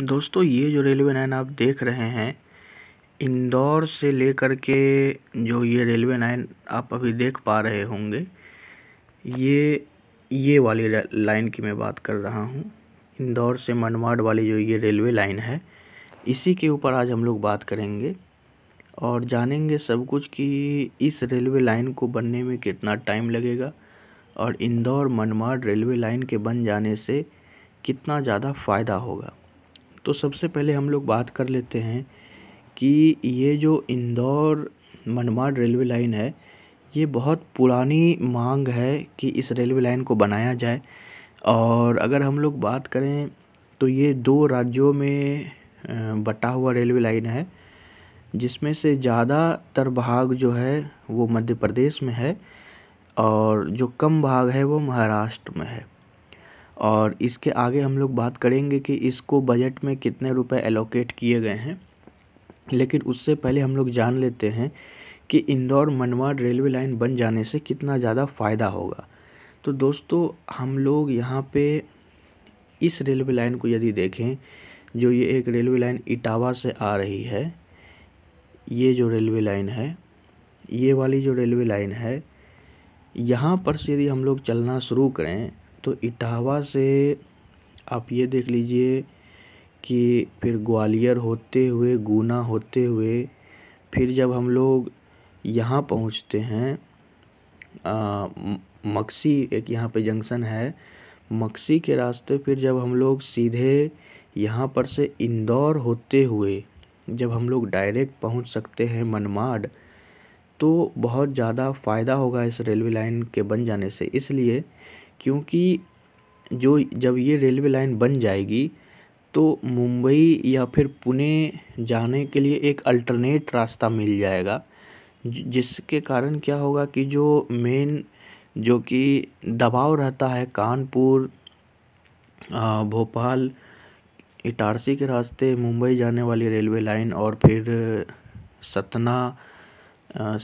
दोस्तों ये जो रेलवे लाइन आप देख रहे हैं इंदौर से लेकर के जो ये रेलवे लाइन आप अभी देख पा रहे होंगे ये ये वाली लाइन की मैं बात कर रहा हूँ इंदौर से मनमाड वाली जो ये रेलवे लाइन है इसी के ऊपर आज हम लोग बात करेंगे और जानेंगे सब कुछ कि इस रेलवे लाइन को बनने में कितना टाइम लगेगा और इंदौर मनमाड रेलवे लाइन के बन जाने से कितना ज़्यादा फ़ायदा होगा तो सबसे पहले हम लोग बात कर लेते हैं कि ये जो इंदौर मनमाड रेलवे लाइन है ये बहुत पुरानी मांग है कि इस रेलवे लाइन को बनाया जाए और अगर हम लोग बात करें तो ये दो राज्यों में बटा हुआ रेलवे लाइन है जिसमें से ज़्यादातर भाग जो है वो मध्य प्रदेश में है और जो कम भाग है वो महाराष्ट्र में है और इसके आगे हम लोग बात करेंगे कि इसको बजट में कितने रुपए एलोकेट किए गए हैं लेकिन उससे पहले हम लोग जान लेते हैं कि इंदौर मनवाड़ रेलवे लाइन बन जाने से कितना ज़्यादा फ़ायदा होगा तो दोस्तों हम लोग यहाँ पे इस रेलवे लाइन को यदि देखें जो ये एक रेलवे लाइन इटावा से आ रही है ये जो रेलवे लाइन है ये वाली जो रेलवे लाइन है यहाँ पर से यदि हम लोग चलना शुरू करें तो इटावा से आप ये देख लीजिए कि फिर ग्वालियर होते हुए गुना होते हुए फिर जब हम लोग यहाँ पहुँचते हैं मक्सी एक यहाँ पे जंक्शन है मक्सी के रास्ते फिर जब हम लोग सीधे यहाँ पर से इंदौर होते हुए जब हम लोग डायरेक्ट पहुँच सकते हैं मनमाड तो बहुत ज़्यादा फ़ायदा होगा इस रेलवे लाइन के बन जाने से इसलिए क्योंकि जो जब ये रेलवे लाइन बन जाएगी तो मुंबई या फिर पुणे जाने के लिए एक अल्टरनेट रास्ता मिल जाएगा जिसके कारण क्या होगा कि जो मेन जो कि दबाव रहता है कानपुर भोपाल इटारसी के रास्ते मुंबई जाने वाली रेलवे लाइन और फिर सतना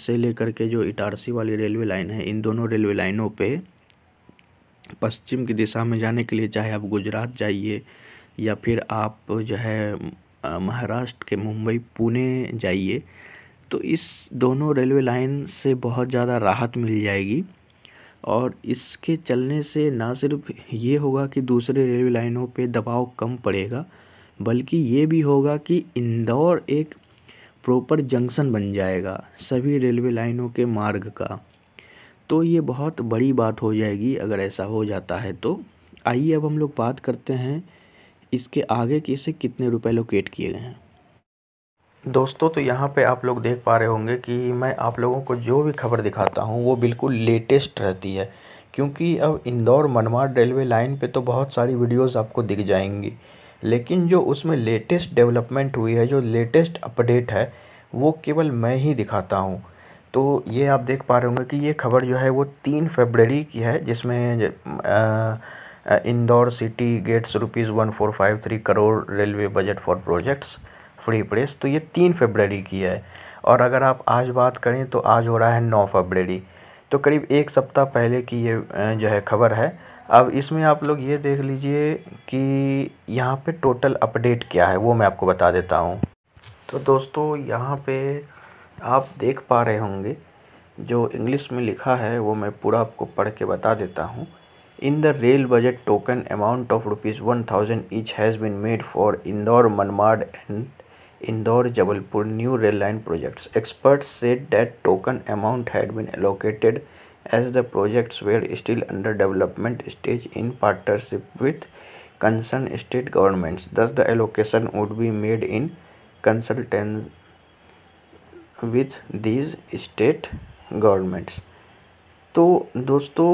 से लेकर के जो इटारसी वाली रेलवे लाइन है इन दोनों रेलवे लाइनों पे पश्चिम की दिशा में जाने के लिए चाहे आप गुजरात जाइए या फिर आप जो है महाराष्ट्र के मुंबई पुणे जाइए तो इस दोनों रेलवे लाइन से बहुत ज़्यादा राहत मिल जाएगी और इसके चलने से ना सिर्फ ये होगा कि दूसरे रेलवे लाइनों पे दबाव कम पड़ेगा बल्कि ये भी होगा कि इंदौर एक प्रॉपर जंक्शन बन जाएगा सभी रेलवे लाइनों के मार्ग का तो ये बहुत बड़ी बात हो जाएगी अगर ऐसा हो जाता है तो आइए अब हम लोग बात करते हैं इसके आगे के इसे कितने रुपए लोकेट किए गए हैं दोस्तों तो यहाँ पे आप लोग देख पा रहे होंगे कि मैं आप लोगों को जो भी खबर दिखाता हूँ वो बिल्कुल लेटेस्ट रहती है क्योंकि अब इंदौर मनमाड़ रेलवे लाइन पे तो बहुत सारी वीडियोस आपको दिख जाएंगी लेकिन जो उसमें लेटेस्ट डेवलपमेंट हुई है जो लेटेस्ट अपडेट है वो केवल मैं ही दिखाता हूँ तो ये आप देख पा रहे होंगे कि ये खबर जो है वो तीन फरवरी की है जिसमें Indore city gets rupees one four five three crore railway budget for projects free press तो ये तीन फरवरी की है और अगर आप आज बात करें तो आज हो रहा है नौ फरवरी तो करीब एक सप्ताह पहले की ये जो है खबर है अब इसमें आप लोग ये देख लीजिए कि यहाँ पे टोटल अपडेट क्या है वो मैं आपको बता देता हूँ तो दोस्तों यहाँ पे आप देख पा रहे होंगे जो इंग्लिश में लिखा है वो मैं पूरा आपको पढ़ के बता देता हूँ in the rail budget token amount of rupees one thousand each has been made for Indore Manmad and Indore Jabalpur new rail line projects expert से date token amount had been allocated as the projects were still under development stage in partnership with concern state governments thus the allocation would be made in consultation with these state governments तो दोस्तों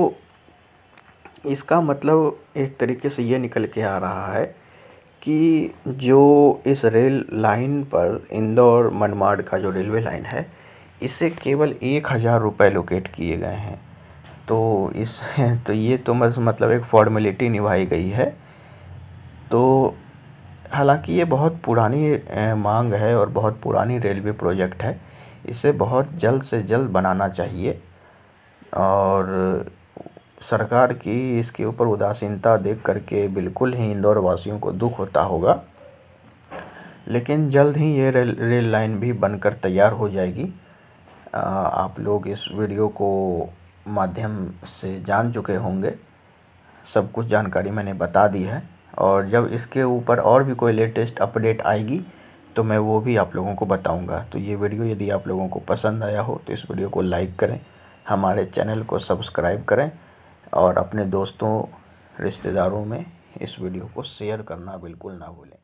इसका मतलब एक तरीके से ये निकल के आ रहा है कि जो इस रेल लाइन पर इंदौर मनमाड़ का जो रेलवे लाइन है इसे केवल एक हज़ार रुपये लोकेट किए गए हैं तो इस तो ये तो बस मतलब एक फॉर्मेलिटी निभाई गई है तो हालांकि ये बहुत पुरानी मांग है और बहुत पुरानी रेलवे प्रोजेक्ट है इसे बहुत जल्द से जल्द बनाना चाहिए और सरकार की इसके ऊपर उदासीनता देख करके बिल्कुल ही इंदौर वासियों को दुख होता होगा लेकिन जल्द ही ये रेल रेल लाइन भी बनकर तैयार हो जाएगी आप लोग इस वीडियो को माध्यम से जान चुके होंगे सब कुछ जानकारी मैंने बता दी है और जब इसके ऊपर और भी कोई लेटेस्ट अपडेट आएगी तो मैं वो भी आप लोगों को बताऊंगा तो ये वीडियो यदि आप लोगों को पसंद आया हो तो इस वीडियो को लाइक करें हमारे चैनल को सब्सक्राइब करें और अपने दोस्तों रिश्तेदारों में इस वीडियो को शेयर करना बिल्कुल ना भूलें